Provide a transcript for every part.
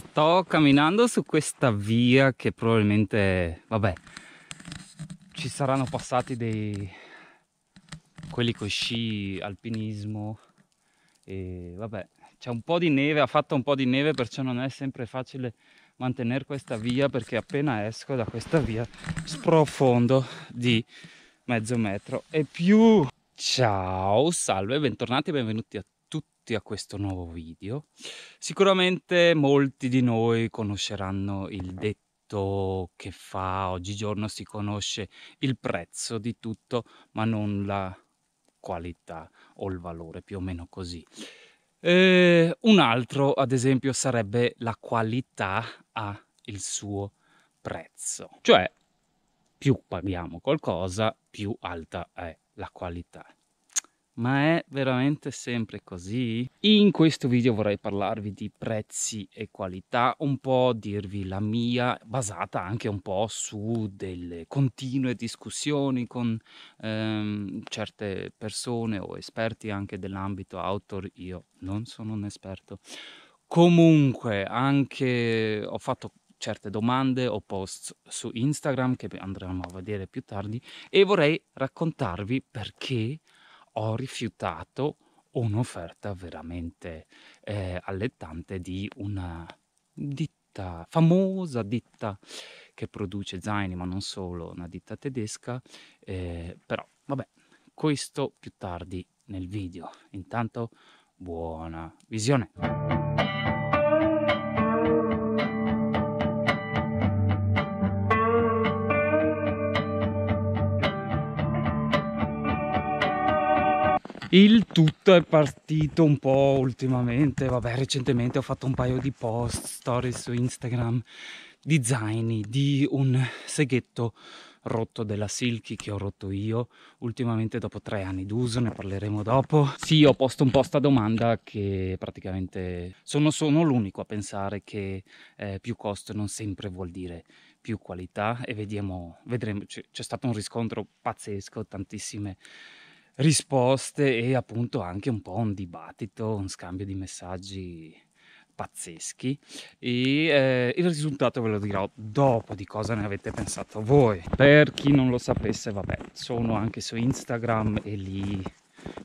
sto camminando su questa via che probabilmente, vabbè, ci saranno passati dei... quelli con sci, alpinismo e vabbè, c'è un po' di neve, ha fatto un po' di neve perciò non è sempre facile mantenere questa via perché appena esco da questa via sprofondo di mezzo metro e più. Ciao, salve, bentornati benvenuti a tutti tutti a questo nuovo video. Sicuramente molti di noi conosceranno il detto che fa oggigiorno si conosce il prezzo di tutto ma non la qualità o il valore più o meno così e eh, un altro ad esempio sarebbe la qualità ha il suo prezzo cioè più paghiamo qualcosa più alta è la qualità ma è veramente sempre così? In questo video vorrei parlarvi di prezzi e qualità, un po' dirvi la mia, basata anche un po' su delle continue discussioni con ehm, certe persone o esperti anche dell'ambito outdoor. Io non sono un esperto. Comunque, anche ho fatto certe domande o post su Instagram che andremo a vedere più tardi e vorrei raccontarvi perché ho rifiutato un'offerta veramente eh, allettante di una ditta, famosa ditta che produce zaini, ma non solo, una ditta tedesca, eh, però vabbè, questo più tardi nel video. Intanto buona visione! Il tutto è partito un po' ultimamente, vabbè recentemente ho fatto un paio di post, story su Instagram di zaini, di un seghetto rotto della Silky che ho rotto io ultimamente dopo tre anni d'uso, ne parleremo dopo. Sì, ho posto un po' sta domanda che praticamente sono, sono l'unico a pensare che eh, più costo non sempre vuol dire più qualità e vediamo, vedremo, c'è stato un riscontro pazzesco, tantissime risposte e appunto anche un po' un dibattito, un scambio di messaggi pazzeschi e eh, il risultato ve lo dirò dopo di cosa ne avete pensato voi. Per chi non lo sapesse, vabbè, sono anche su Instagram e lì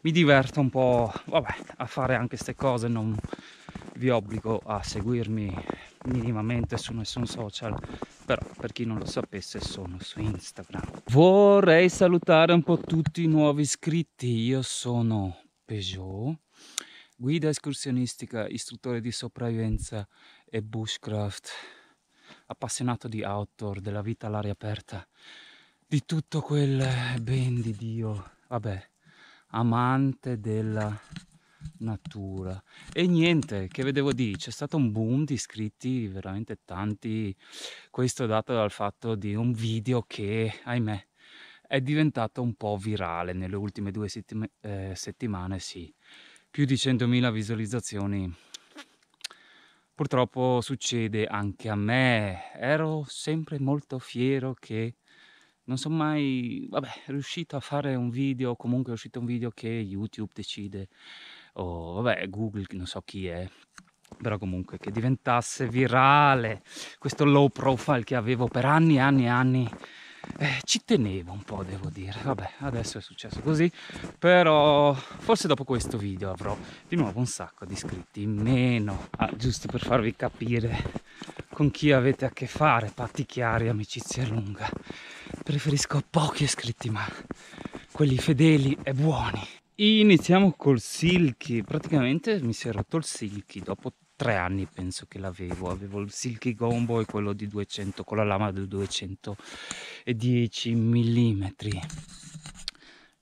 mi diverto un po' vabbè, a fare anche queste cose, non vi obbligo a seguirmi minimamente su nessun social però per chi non lo sapesse sono su Instagram vorrei salutare un po' tutti i nuovi iscritti io sono Peugeot guida escursionistica istruttore di sopravvivenza e bushcraft appassionato di outdoor della vita all'aria aperta di tutto quel ben di Dio vabbè amante della natura e niente che vedevo di c'è stato un boom di iscritti veramente tanti questo dato dal fatto di un video che ahimè è diventato un po' virale nelle ultime due settima eh, settimane sì più di 100.000 visualizzazioni purtroppo succede anche a me ero sempre molto fiero che non sono mai vabbè, riuscito a fare un video, comunque è uscito un video che YouTube decide o vabbè, Google, non so chi è, però comunque che diventasse virale questo low profile che avevo per anni e anni e anni. Eh, ci tenevo un po', devo dire. Vabbè, adesso è successo così, però forse dopo questo video avrò di nuovo un sacco di iscritti in meno. Ah, giusto per farvi capire con chi avete a che fare, patti chiari, amicizia lunga. Preferisco pochi iscritti, ma quelli fedeli e buoni. Iniziamo col Silky, praticamente mi si è rotto il Silky dopo tre anni penso che l'avevo, avevo il Silky Gombo e quello di 200 con la lama di 210 mm.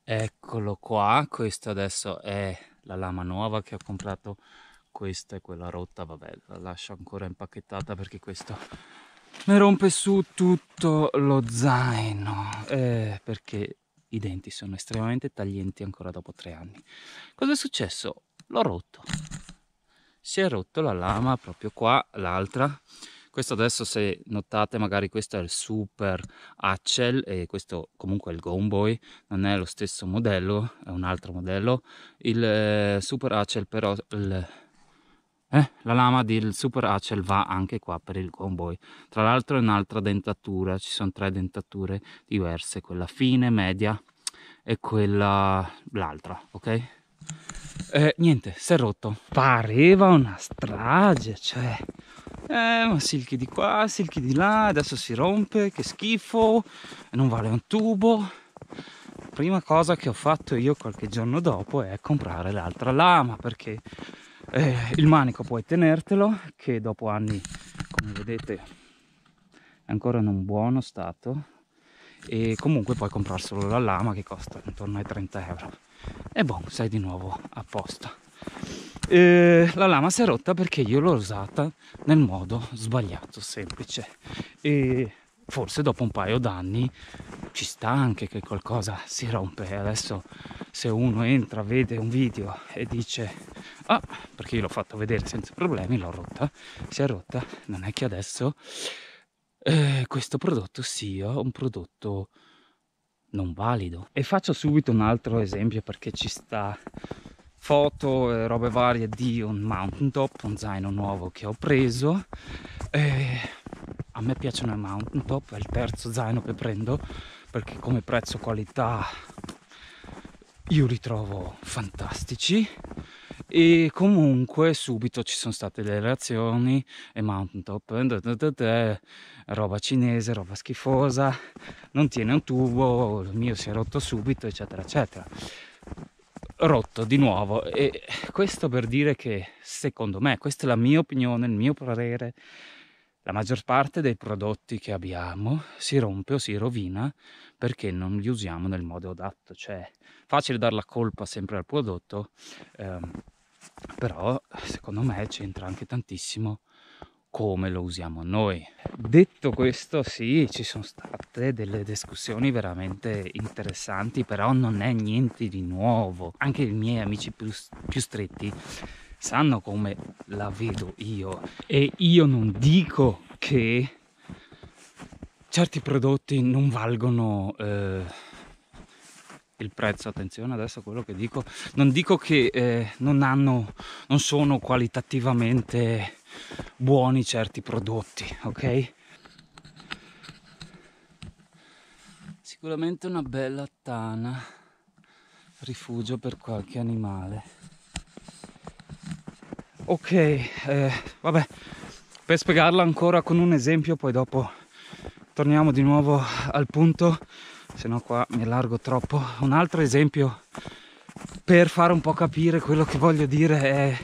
Eccolo qua, questo adesso è la lama nuova che ho comprato, questa è quella rotta, vabbè la lascio ancora impacchettata perché questo mi rompe su tutto lo zaino eh, perché i denti sono estremamente taglienti ancora dopo tre anni. Cosa è successo? L'ho rotto. Si è rotto la lama proprio qua, l'altra. Questo adesso se notate magari questo è il Super Accel e questo comunque è il Gomboy, non è lo stesso modello, è un altro modello. Il eh, Super Accel però... Il, eh, la lama del Super Acel va anche qua per il convoy. Tra l'altro è un'altra dentatura, ci sono tre dentature diverse, quella fine, media e quella l'altra, ok? Eh, niente, si è rotto. Pareva una strage, cioè... Eh, ma silchi di qua, silchi di là, adesso si rompe, che schifo, non vale un tubo. Prima cosa che ho fatto io qualche giorno dopo è comprare l'altra lama, perché eh, il manico puoi tenertelo che dopo anni come vedete è ancora in un buono stato e comunque puoi comprare solo la lama che costa intorno ai 30 euro e boh sei di nuovo a posto eh, la lama si è rotta perché io l'ho usata nel modo sbagliato semplice e forse dopo un paio d'anni ci sta anche che qualcosa si rompe. Adesso se uno entra, vede un video e dice ah, perché io l'ho fatto vedere senza problemi, l'ho rotta, si è rotta, non è che adesso eh, questo prodotto sia un prodotto non valido. E faccio subito un altro esempio perché ci sta foto e robe varie di un mountain top, un zaino nuovo che ho preso. Eh, a me piacciono i mountain top è il terzo zaino che prendo perché come prezzo qualità io li trovo fantastici e comunque subito ci sono state le reazioni e mountain top eh, roba cinese roba schifosa non tiene un tubo il mio si è rotto subito eccetera eccetera rotto di nuovo e questo per dire che secondo me questa è la mia opinione il mio parere la maggior parte dei prodotti che abbiamo si rompe o si rovina perché non li usiamo nel modo adatto, cioè è facile dare la colpa sempre al prodotto, ehm, però secondo me c'entra anche tantissimo come lo usiamo noi. Detto questo, sì, ci sono state delle discussioni veramente interessanti, però non è niente di nuovo. Anche i miei amici più, più stretti sanno come la vedo io e io non dico che certi prodotti non valgono eh, il prezzo attenzione adesso a quello che dico non dico che eh, non hanno non sono qualitativamente buoni certi prodotti ok sicuramente una bella tana rifugio per qualche animale ok eh, vabbè per spiegarla ancora con un esempio poi dopo torniamo di nuovo al punto se no qua mi allargo troppo un altro esempio per fare un po' capire quello che voglio dire è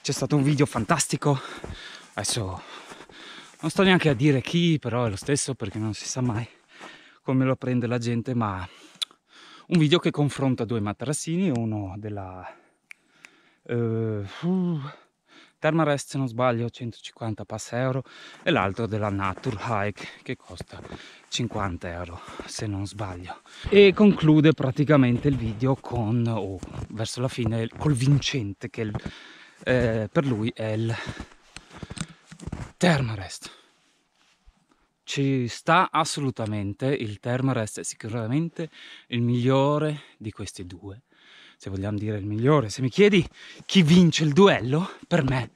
c'è stato un video fantastico adesso non sto neanche a dire chi però è lo stesso perché non si sa mai come lo prende la gente ma un video che confronta due materassini uno della eh, uh, Termarest se non sbaglio 150 passa euro e l'altro della Nature Hike che costa 50 euro se non sbaglio e conclude praticamente il video con oh, verso la fine col vincente che il, eh, per lui è il Termarest ci sta assolutamente, il Termarest è sicuramente il migliore di questi due, se vogliamo dire il migliore. Se mi chiedi chi vince il duello, per me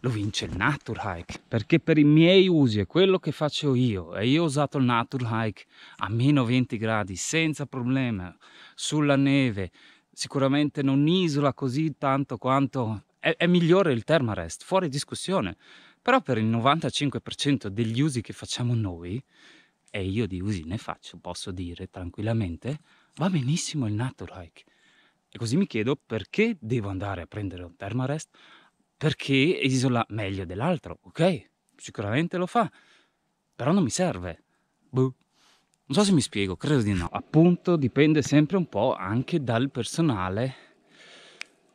lo vince il Natur Hike perché per i miei usi è quello che faccio io e io ho usato il Natur Hike a meno 20 gradi senza problema sulla neve sicuramente non isola così tanto quanto è, è migliore il Thermarest fuori discussione però per il 95% degli usi che facciamo noi e io di usi ne faccio posso dire tranquillamente va benissimo il Natur Hike e così mi chiedo perché devo andare a prendere un Thermarest perché isola meglio dell'altro, ok? Sicuramente lo fa, però non mi serve. Buh. Non so se mi spiego, credo di no. Appunto dipende sempre un po' anche dal personale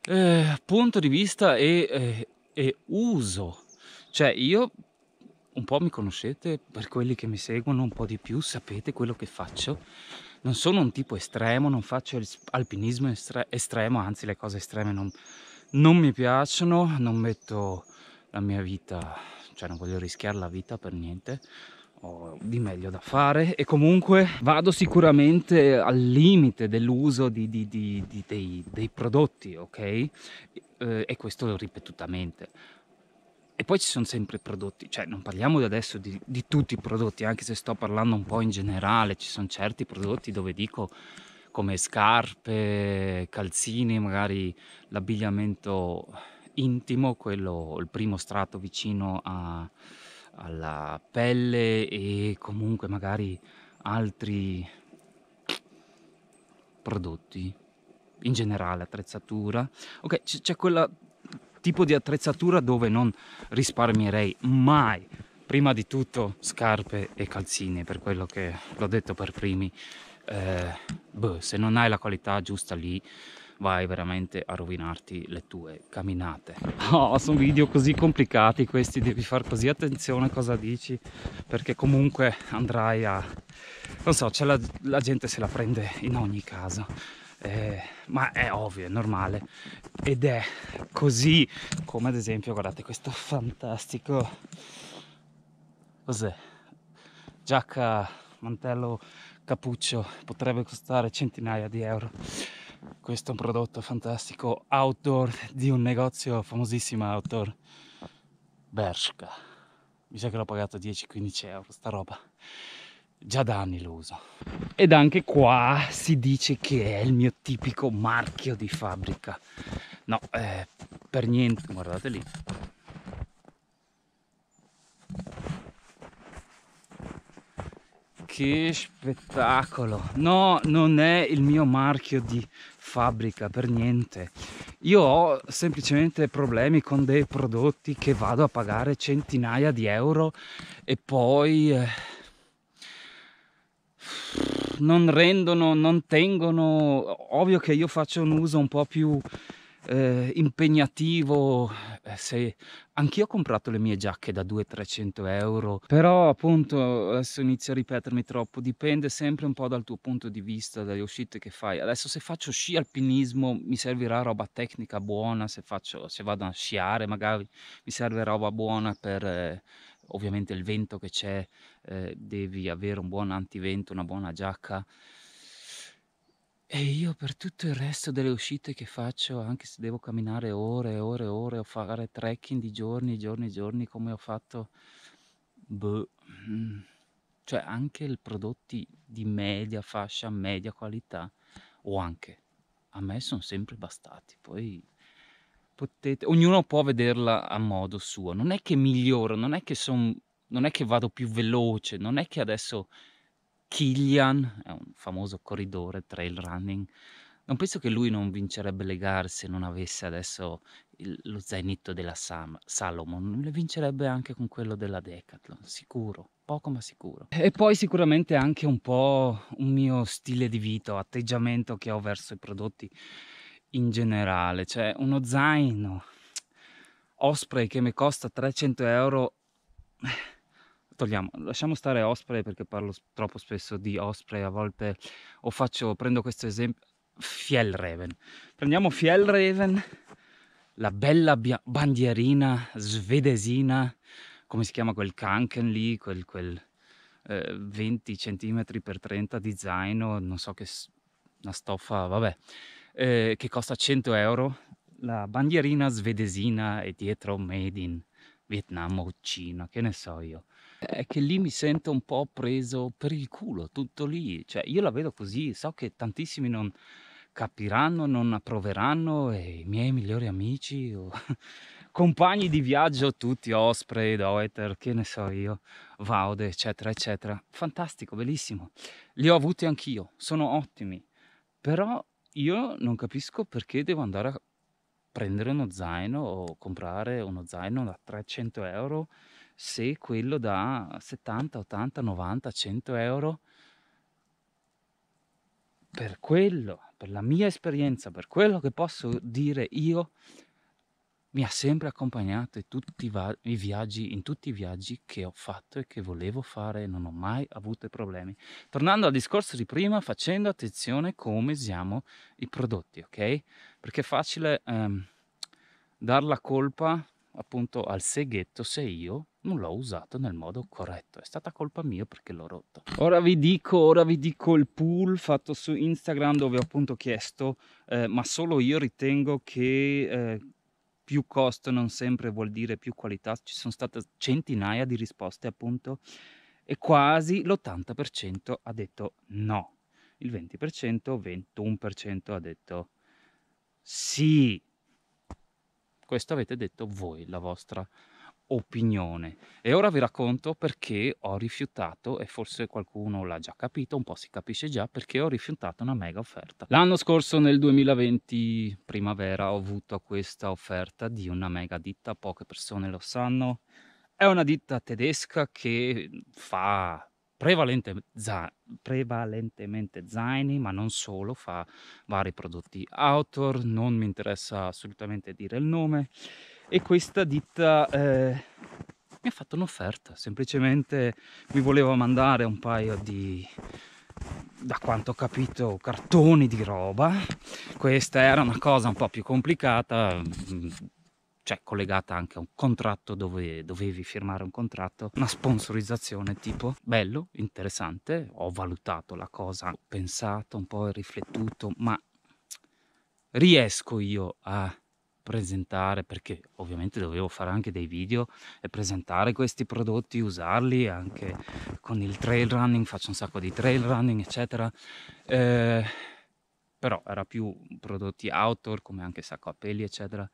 eh, punto di vista e, eh, e uso. Cioè io un po' mi conoscete, per quelli che mi seguono un po' di più sapete quello che faccio. Non sono un tipo estremo, non faccio alpinismo estre estremo, anzi le cose estreme non non mi piacciono non metto la mia vita cioè non voglio rischiare la vita per niente ho di meglio da fare e comunque vado sicuramente al limite dell'uso di, di, di, dei, dei, prodotti ok eh, e questo ripetutamente e poi ci sono sempre prodotti, cioè non parliamo adesso di, di tutti i prodotti, anche se sto parlando un po' in generale, ci sono certi prodotti dove dico come scarpe, calzini, magari l'abbigliamento intimo, quello, il primo strato vicino a, alla pelle e comunque magari altri prodotti in generale attrezzatura ok c'è quel tipo di attrezzatura dove non risparmierei mai prima di tutto scarpe e calzini per quello che l'ho detto per primi eh, beh, se non hai la qualità giusta lì vai veramente a rovinarti le tue camminate oh, sono video così complicati questi devi fare così attenzione a cosa dici perché comunque andrai a non so la, la, gente se la prende in ogni caso eh, ma è ovvio, è normale ed è così come ad esempio guardate questo fantastico cos'è? giacca, mantello cappuccio potrebbe costare centinaia di euro questo è un prodotto fantastico outdoor di un negozio famosissimo outdoor Bershka mi sa che l'ho pagato 10-15 euro sta roba già da anni lo uso ed anche qua si dice che è il mio tipico marchio di fabbrica no eh, per niente guardate lì che spettacolo no non è il mio marchio di fabbrica per niente io ho semplicemente problemi con dei prodotti che vado a pagare centinaia di euro e poi eh, non rendono non tengono ovvio che io faccio un uso un po' più eh, impegnativo. Eh, se... Anch'io ho comprato le mie giacche da 200-300 euro, però appunto adesso inizio a ripetermi troppo, dipende sempre un po' dal tuo punto di vista, dalle uscite che fai. Adesso se faccio sci alpinismo mi servirà roba tecnica buona, se, faccio, se vado a sciare magari mi serve roba buona per... Eh, ovviamente il vento che c'è eh, devi avere un buon antivento, una buona giacca e io per tutto il resto delle uscite che faccio, anche se devo camminare ore e ore e ore o fare trekking di giorni, e giorni e giorni, come ho fatto, boh, mm, cioè anche i prodotti di media fascia, media qualità, o anche, a me sono sempre bastati. Poi potete, ognuno può vederla a modo suo, non è che miglioro, non è che, son, non è che vado più veloce, non è che adesso Killian, è un famoso corridore trail running, non penso che lui non vincerebbe le gare se non avesse adesso il, lo zainetto della Sam, Salomon, le vincerebbe anche con quello della Decathlon, sicuro, poco ma sicuro. E poi sicuramente anche un po' un mio stile di vita, atteggiamento che ho verso i prodotti in generale, cioè uno zaino Osprey che mi costa 300 euro eh, togliamo, lasciamo stare Osprey perché parlo troppo spesso di Osprey, a volte o faccio, prendo questo esempio, Fjellreven. Prendiamo Fjellreven, la bella bandierina svedesina, come si chiama quel Kanken lì, quel, quel eh, 20 cm x 30 di zaino, non so che, una stoffa, vabbè, eh, che costa 100 euro. La bandierina svedesina è dietro Made in Vietnam o Cina, che ne so io. È che lì mi sento un po' preso per il culo, tutto lì. Cioè, io la vedo così, so che tantissimi non capiranno, non approveranno e i miei migliori amici o compagni di viaggio, tutti Osprey, Deuter, che ne so io, Vaude, eccetera, eccetera. Fantastico, bellissimo. Li ho avuti anch'io, sono ottimi. Però io non capisco perché devo andare a prendere uno zaino o comprare uno zaino da 300 euro se quello da 70, 80, 90, 100 euro per quello, per la mia esperienza, per quello che posso dire io, mi ha sempre accompagnato i viaggi, in tutti i viaggi che ho fatto e che volevo fare, non ho mai avuto problemi. Tornando al discorso di prima, facendo attenzione come usiamo i prodotti, ok? Perché è facile ehm, dar la colpa appunto al seghetto se io non l'ho usato nel modo corretto. È stata colpa mia perché l'ho rotto. Ora vi dico, ora vi dico il pool fatto su Instagram dove ho appunto chiesto, eh, ma solo io ritengo che... Eh, più costo non sempre vuol dire più qualità, ci sono state centinaia di risposte appunto e quasi l'80% ha detto no, il 20%, 21% ha detto sì. Questo avete detto voi, la vostra opinione. E ora vi racconto perché ho rifiutato, e forse qualcuno l'ha già capito, un po' si capisce già, perché ho rifiutato una mega offerta. L'anno scorso, nel 2020, primavera, ho avuto questa offerta di una mega ditta, poche persone lo sanno. È una ditta tedesca che fa Prevalente, za, prevalentemente zaini, ma non solo, fa vari prodotti outdoor, non mi interessa assolutamente dire il nome e questa ditta eh, mi ha fatto un'offerta, semplicemente mi voleva mandare un paio di, da quanto ho capito, cartoni di roba. Questa era una cosa un po' più complicata, mm, cioè collegata anche a un contratto dove dovevi firmare un contratto, una sponsorizzazione tipo bello, interessante, ho valutato la cosa, ho pensato un po' e riflettuto, ma riesco io a presentare, perché ovviamente dovevo fare anche dei video e presentare questi prodotti, usarli anche con il trail running, faccio un sacco di trail running, eccetera. Eh, però era più prodotti outdoor come anche sacco a peli, eccetera.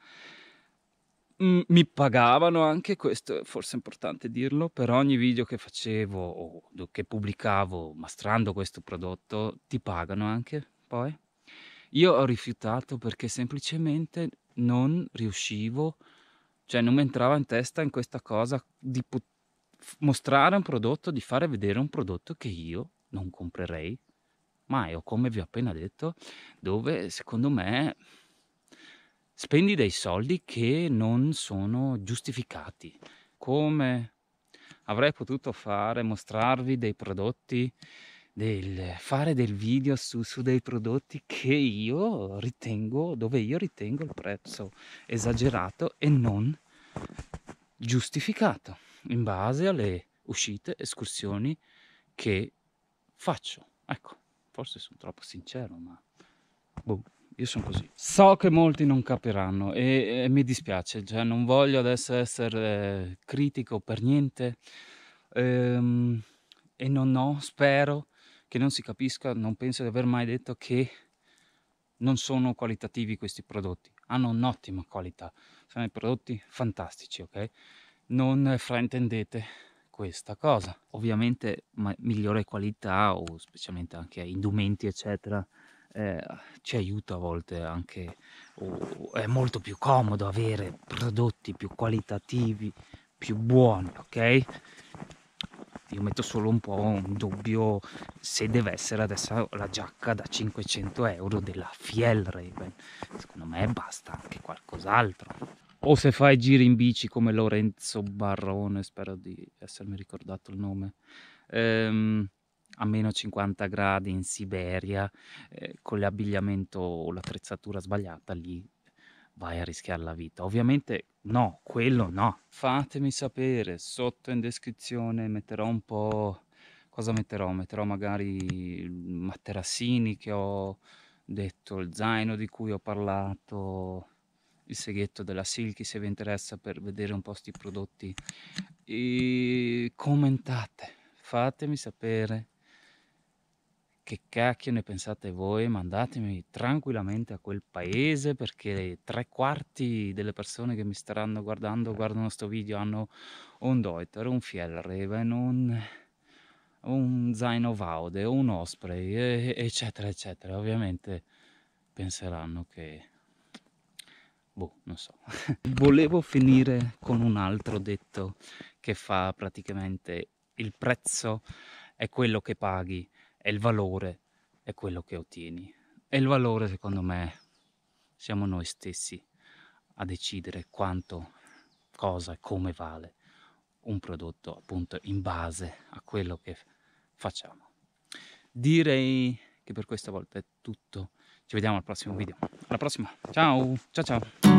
Mm, mi pagavano anche, questo è forse importante dirlo, per ogni video che facevo o che pubblicavo mastrando questo prodotto, ti pagano anche poi. Io ho rifiutato perché semplicemente non riuscivo, cioè non mi entrava in testa in questa cosa di put- mostrare un prodotto, di fare vedere un prodotto che io non comprerei mai, o come vi ho appena detto, dove secondo me spendi dei soldi che non sono giustificati. Come avrei potuto fare, mostrarvi dei prodotti del fare del video su, su dei prodotti che io ritengo, dove io ritengo il prezzo esagerato e non giustificato in base alle uscite, escursioni che faccio. Ecco, forse sono troppo sincero, ma boh, io sono così. So che molti non capiranno e, e mi dispiace, cioè non voglio adesso essere eh, critico per niente ehm, e non ho, spero, che non si capisca, non penso di aver mai detto che non sono qualitativi questi prodotti, hanno un'ottima qualità, sono dei prodotti fantastici, ok? Non fraintendete questa cosa. Ovviamente migliore qualità o specialmente anche indumenti eccetera eh, ci aiuta a volte anche, oh, è molto più comodo avere prodotti più qualitativi, più buoni, ok? io metto solo un po' un dubbio se deve essere adesso la giacca da 500 euro della Fiel Raven secondo me basta anche qualcos'altro o se fai giri in bici come Lorenzo Barrone spero di essermi ricordato il nome ehm, a meno 50 gradi in Siberia eh, con l'abbigliamento o l'attrezzatura sbagliata lì vai a rischiare la vita. Ovviamente no, quello no. Fatemi sapere sotto in descrizione, metterò un po'... Cosa metterò? Metterò magari materassini che ho detto, il zaino di cui ho parlato, il seghetto della Silky se vi interessa per vedere un po' questi prodotti. E commentate, fatemi sapere che cacchio ne pensate voi, mandatemi tranquillamente a quel paese perché tre quarti delle persone che mi staranno guardando, guardano questo video, hanno un Deuter, un Fjellreven, un, un zaino Vaude, un Osprey, eccetera, eccetera. Ovviamente penseranno che... Boh, non so. Volevo finire con un altro detto che fa praticamente il prezzo è quello che paghi e il valore è quello che ottieni. E il valore, secondo me, siamo noi stessi a decidere quanto, cosa e come vale un prodotto, appunto, in base a quello che facciamo. Direi che per questa volta è tutto. Ci vediamo al prossimo video. Alla prossima. Ciao, ciao ciao.